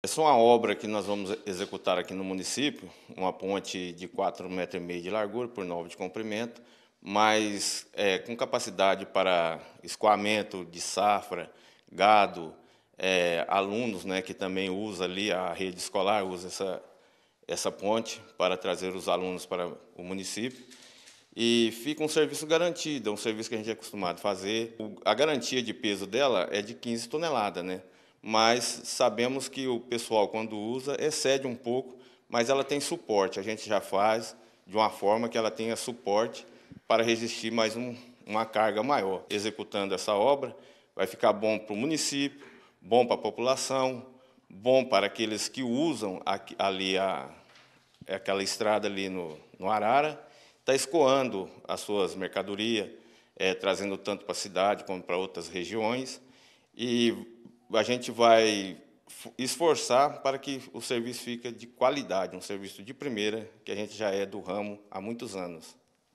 Essa é uma obra que nós vamos executar aqui no município, uma ponte de 4,5 metros de largura por 9 de comprimento, mas é, com capacidade para escoamento de safra, gado, é, alunos né, que também usa ali, a rede escolar usa essa, essa ponte para trazer os alunos para o município. E fica um serviço garantido, é um serviço que a gente é acostumado a fazer. O, a garantia de peso dela é de 15 toneladas, né? mas sabemos que o pessoal, quando usa, excede um pouco, mas ela tem suporte. A gente já faz de uma forma que ela tenha suporte para resistir mais um, uma carga maior. Executando essa obra, vai ficar bom para o município, bom para a população, bom para aqueles que usam ali a, aquela estrada ali no, no Arara, está escoando as suas mercadorias, é, trazendo tanto para a cidade como para outras regiões, e a gente vai esforçar para que o serviço fique de qualidade, um serviço de primeira, que a gente já é do ramo há muitos anos.